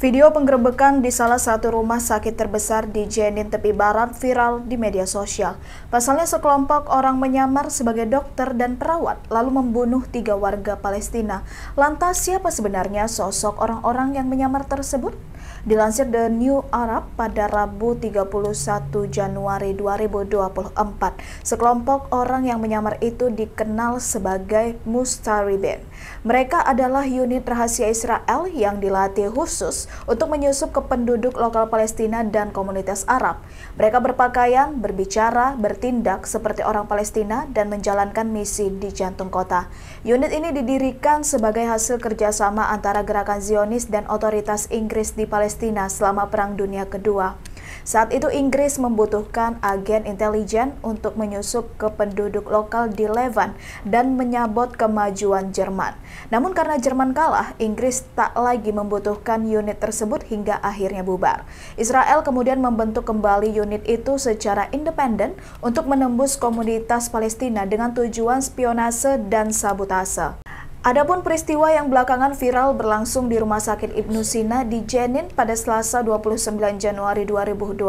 Video penggerebekan di salah satu rumah sakit terbesar di Jenin Tepi Barat viral di media sosial. Pasalnya sekelompok orang menyamar sebagai dokter dan perawat lalu membunuh tiga warga Palestina. Lantas siapa sebenarnya sosok orang-orang yang menyamar tersebut? Dilansir The New Arab pada Rabu 31 Januari 2024, sekelompok orang yang menyamar itu dikenal sebagai Mustaribin. Mereka adalah unit rahasia Israel yang dilatih khusus untuk menyusup ke penduduk lokal Palestina dan komunitas Arab. Mereka berpakaian, berbicara, bertindak seperti orang Palestina dan menjalankan misi di jantung kota. Unit ini didirikan sebagai hasil kerjasama antara gerakan Zionis dan otoritas Inggris di Palestina selama Perang Dunia Kedua. Saat itu Inggris membutuhkan agen intelijen untuk menyusup ke penduduk lokal di Levan dan menyabot kemajuan Jerman. Namun karena Jerman kalah, Inggris tak lagi membutuhkan unit tersebut hingga akhirnya bubar. Israel kemudian membentuk kembali unit itu secara independen untuk menembus komunitas Palestina dengan tujuan spionase dan sabotase. Adapun peristiwa yang belakangan viral berlangsung di Rumah Sakit Ibnu Sina di Jenin pada Selasa 29 Januari 2024.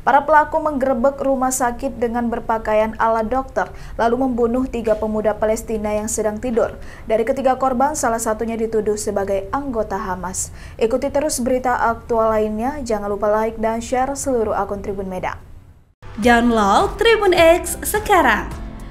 Para pelaku menggerebek rumah sakit dengan berpakaian ala dokter, lalu membunuh tiga pemuda Palestina yang sedang tidur. Dari ketiga korban, salah satunya dituduh sebagai anggota Hamas. Ikuti terus berita aktual lainnya, jangan lupa like dan share seluruh akun Tribun Medan. Download Tribun X sekarang